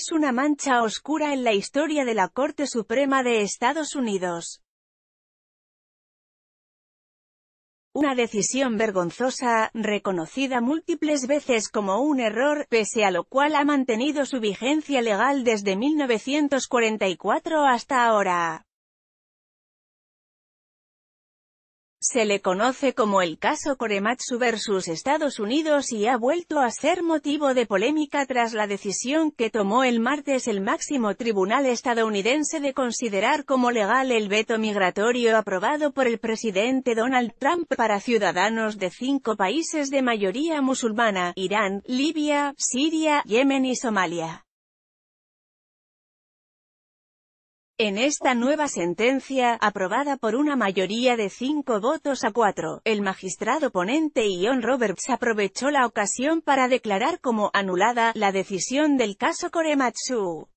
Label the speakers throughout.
Speaker 1: es una mancha oscura en la historia de la Corte Suprema de Estados Unidos. Una decisión vergonzosa, reconocida múltiples veces como un error, pese a lo cual ha mantenido su vigencia legal desde 1944 hasta ahora. Se le conoce como el caso Korematsu versus Estados Unidos y ha vuelto a ser motivo de polémica tras la decisión que tomó el martes el máximo tribunal estadounidense de considerar como legal el veto migratorio aprobado por el presidente Donald Trump para ciudadanos de cinco países de mayoría musulmana, Irán, Libia, Siria, Yemen y Somalia. En esta nueva sentencia, aprobada por una mayoría de cinco votos a cuatro, el magistrado ponente Ion Roberts aprovechó la ocasión para declarar como anulada la decisión del caso Korematsu.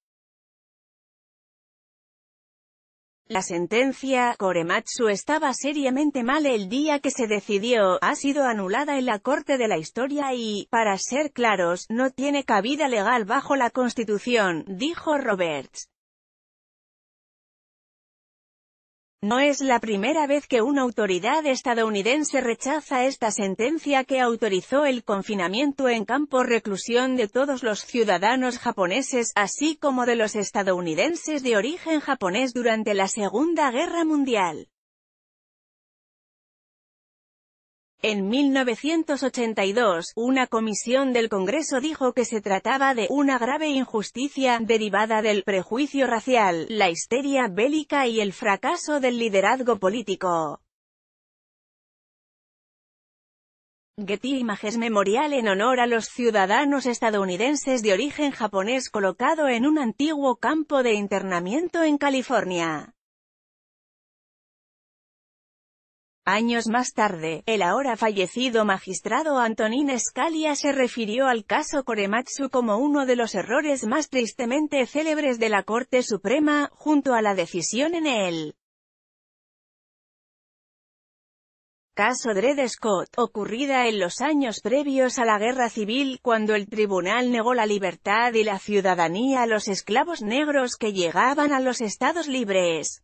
Speaker 1: La sentencia, Korematsu estaba seriamente mal el día que se decidió, ha sido anulada en la Corte de la Historia y, para ser claros, no tiene cabida legal bajo la Constitución, dijo Roberts. No es la primera vez que una autoridad estadounidense rechaza esta sentencia que autorizó el confinamiento en campo reclusión de todos los ciudadanos japoneses, así como de los estadounidenses de origen japonés durante la Segunda Guerra Mundial. En 1982, una comisión del Congreso dijo que se trataba de una grave injusticia derivada del prejuicio racial, la histeria bélica y el fracaso del liderazgo político. Getty Images Memorial en honor a los ciudadanos estadounidenses de origen japonés colocado en un antiguo campo de internamiento en California. Años más tarde, el ahora fallecido magistrado Antonín Scalia se refirió al caso Korematsu como uno de los errores más tristemente célebres de la Corte Suprema, junto a la decisión en el caso Dred Scott, ocurrida en los años previos a la Guerra Civil, cuando el tribunal negó la libertad y la ciudadanía a los esclavos negros que llegaban a los estados libres.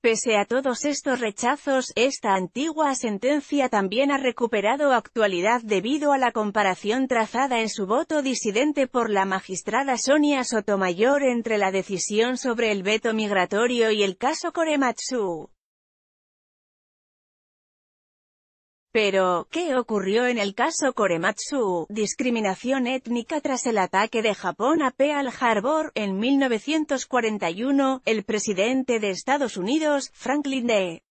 Speaker 1: Pese a todos estos rechazos, esta antigua sentencia también ha recuperado actualidad debido a la comparación trazada en su voto disidente por la magistrada Sonia Sotomayor entre la decisión sobre el veto migratorio y el caso Korematsu. Pero, ¿qué ocurrió en el caso Korematsu? Discriminación étnica tras el ataque de Japón a Pearl Harbor, en 1941, el presidente de Estados Unidos, Franklin D.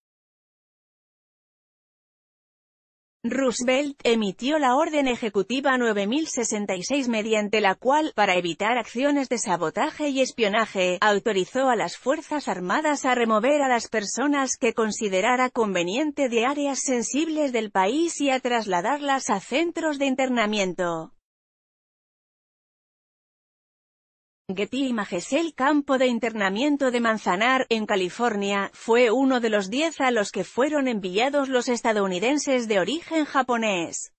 Speaker 1: Roosevelt emitió la Orden Ejecutiva 9066 mediante la cual, para evitar acciones de sabotaje y espionaje, autorizó a las Fuerzas Armadas a remover a las personas que considerara conveniente de áreas sensibles del país y a trasladarlas a centros de internamiento. Getty Images El campo de internamiento de Manzanar, en California, fue uno de los diez a los que fueron enviados los estadounidenses de origen japonés.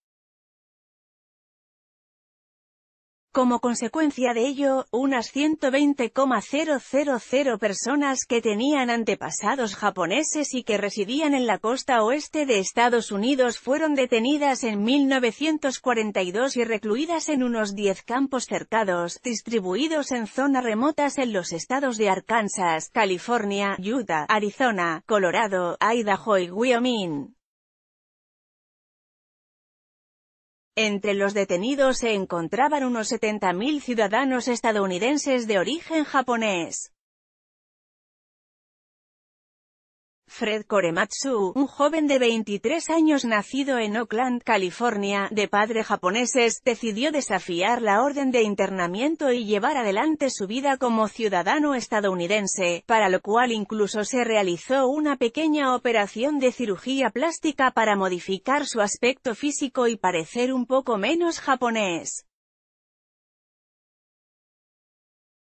Speaker 1: Como consecuencia de ello, unas 120,000 personas que tenían antepasados japoneses y que residían en la costa oeste de Estados Unidos fueron detenidas en 1942 y recluidas en unos 10 campos cercados, distribuidos en zonas remotas en los estados de Arkansas, California, Utah, Arizona, Colorado, Idaho y Wyoming. Entre los detenidos se encontraban unos 70.000 ciudadanos estadounidenses de origen japonés. Fred Korematsu, un joven de 23 años nacido en Oakland, California, de padres japoneses, decidió desafiar la orden de internamiento y llevar adelante su vida como ciudadano estadounidense, para lo cual incluso se realizó una pequeña operación de cirugía plástica para modificar su aspecto físico y parecer un poco menos japonés.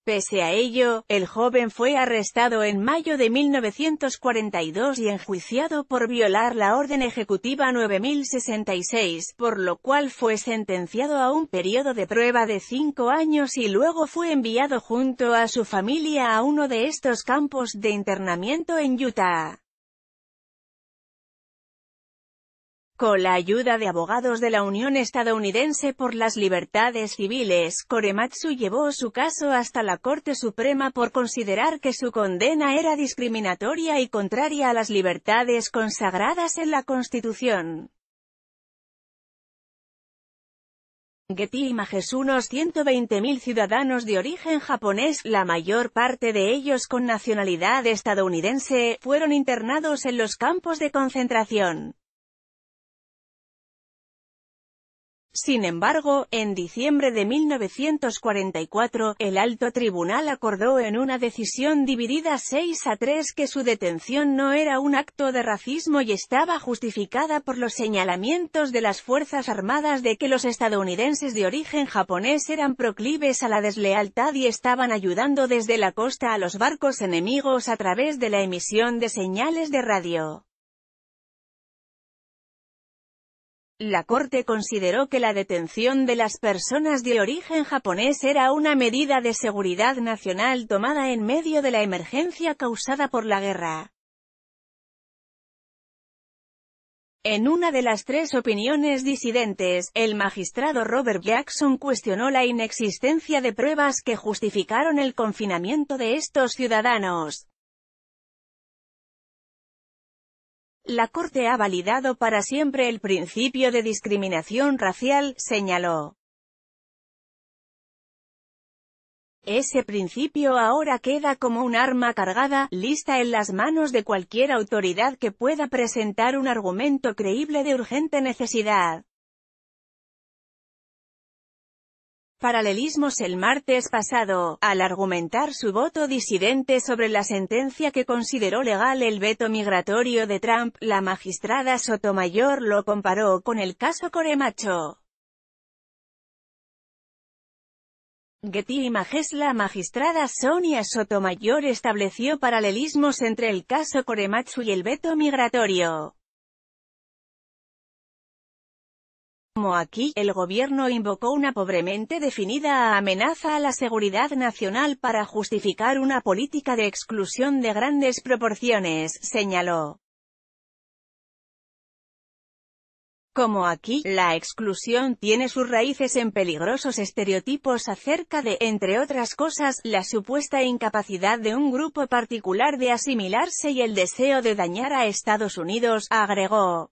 Speaker 1: Pese a ello, el joven fue arrestado en mayo de 1942 y enjuiciado por violar la Orden Ejecutiva 9066, por lo cual fue sentenciado a un periodo de prueba de cinco años y luego fue enviado junto a su familia a uno de estos campos de internamiento en Utah. con la ayuda de abogados de la Unión Estadounidense por las Libertades Civiles, Korematsu llevó su caso hasta la Corte Suprema por considerar que su condena era discriminatoria y contraria a las libertades consagradas en la Constitución. Getty Images unos 120.000 ciudadanos de origen japonés, la mayor parte de ellos con nacionalidad estadounidense, fueron internados en los campos de concentración. Sin embargo, en diciembre de 1944, el alto tribunal acordó en una decisión dividida 6 a 3 que su detención no era un acto de racismo y estaba justificada por los señalamientos de las Fuerzas Armadas de que los estadounidenses de origen japonés eran proclives a la deslealtad y estaban ayudando desde la costa a los barcos enemigos a través de la emisión de señales de radio. La Corte consideró que la detención de las personas de origen japonés era una medida de seguridad nacional tomada en medio de la emergencia causada por la guerra. En una de las tres opiniones disidentes, el magistrado Robert Jackson cuestionó la inexistencia de pruebas que justificaron el confinamiento de estos ciudadanos. La Corte ha validado para siempre el principio de discriminación racial, señaló. Ese principio ahora queda como un arma cargada, lista en las manos de cualquier autoridad que pueda presentar un argumento creíble de urgente necesidad. paralelismos el martes pasado, al argumentar su voto disidente sobre la sentencia que consideró legal el veto migratorio de Trump, la magistrada Sotomayor lo comparó con el caso Coremacho. Getty Images La magistrada Sonia Sotomayor estableció paralelismos entre el caso Coremacho y el veto migratorio. Como aquí, el gobierno invocó una pobremente definida amenaza a la seguridad nacional para justificar una política de exclusión de grandes proporciones, señaló. Como aquí, la exclusión tiene sus raíces en peligrosos estereotipos acerca de, entre otras cosas, la supuesta incapacidad de un grupo particular de asimilarse y el deseo de dañar a Estados Unidos, agregó.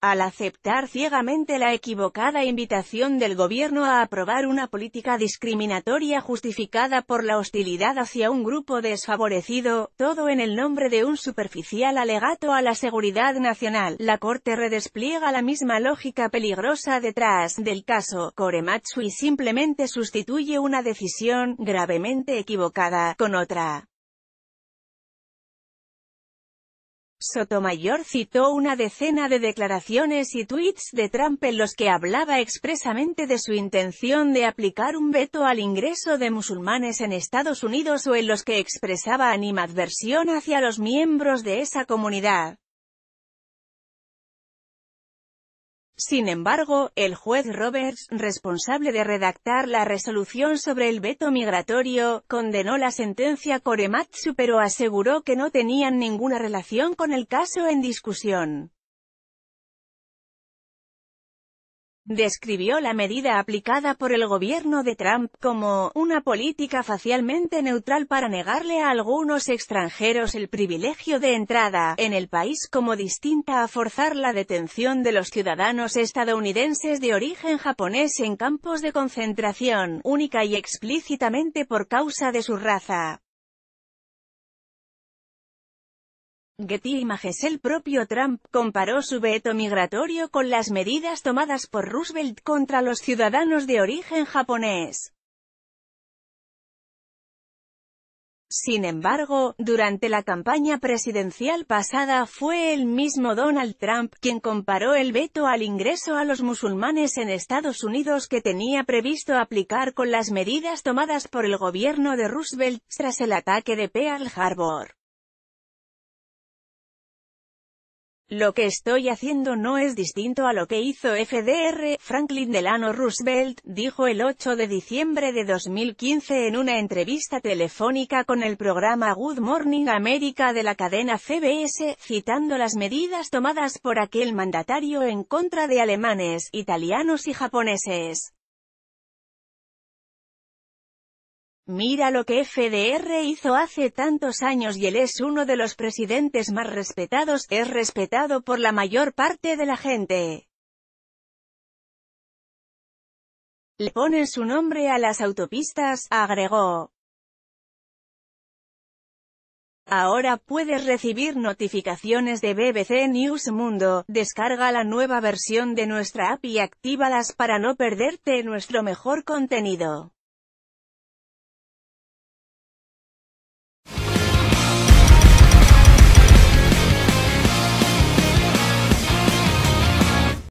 Speaker 1: al aceptar ciegamente la equivocada invitación del gobierno a aprobar una política discriminatoria justificada por la hostilidad hacia un grupo desfavorecido, todo en el nombre de un superficial alegato a la seguridad nacional. La Corte redespliega la misma lógica peligrosa detrás del caso Korematsu y simplemente sustituye una decisión gravemente equivocada con otra. Sotomayor citó una decena de declaraciones y tweets de Trump en los que hablaba expresamente de su intención de aplicar un veto al ingreso de musulmanes en Estados Unidos o en los que expresaba animadversión hacia los miembros de esa comunidad. Sin embargo, el juez Roberts, responsable de redactar la resolución sobre el veto migratorio, condenó la sentencia Korematsu pero aseguró que no tenían ninguna relación con el caso en discusión. describió la medida aplicada por el gobierno de Trump como «una política facialmente neutral para negarle a algunos extranjeros el privilegio de entrada en el país como distinta a forzar la detención de los ciudadanos estadounidenses de origen japonés en campos de concentración, única y explícitamente por causa de su raza». Getty Images El propio Trump comparó su veto migratorio con las medidas tomadas por Roosevelt contra los ciudadanos de origen japonés. Sin embargo, durante la campaña presidencial pasada fue el mismo Donald Trump quien comparó el veto al ingreso a los musulmanes en Estados Unidos que tenía previsto aplicar con las medidas tomadas por el gobierno de Roosevelt tras el ataque de Pearl Harbor. Lo que estoy haciendo no es distinto a lo que hizo FDR, Franklin Delano Roosevelt, dijo el 8 de diciembre de 2015 en una entrevista telefónica con el programa Good Morning America de la cadena CBS, citando las medidas tomadas por aquel mandatario en contra de alemanes, italianos y japoneses. Mira lo que FDR hizo hace tantos años y él es uno de los presidentes más respetados, es respetado por la mayor parte de la gente. Le ponen su nombre a las autopistas, agregó. Ahora puedes recibir notificaciones de BBC News Mundo, descarga la nueva versión de nuestra app y actívalas para no perderte nuestro mejor contenido.